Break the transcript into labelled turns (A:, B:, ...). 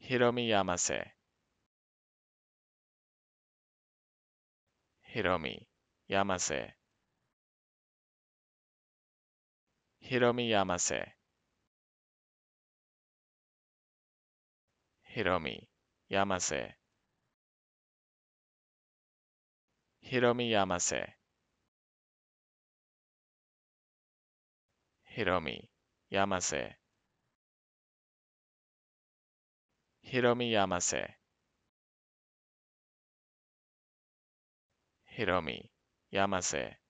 A: ひろみやませ。ひろみやませ。ひろみやませ。ひろみやませ。ひろみやませ。ひろみひろみやませ。ひろみやませ。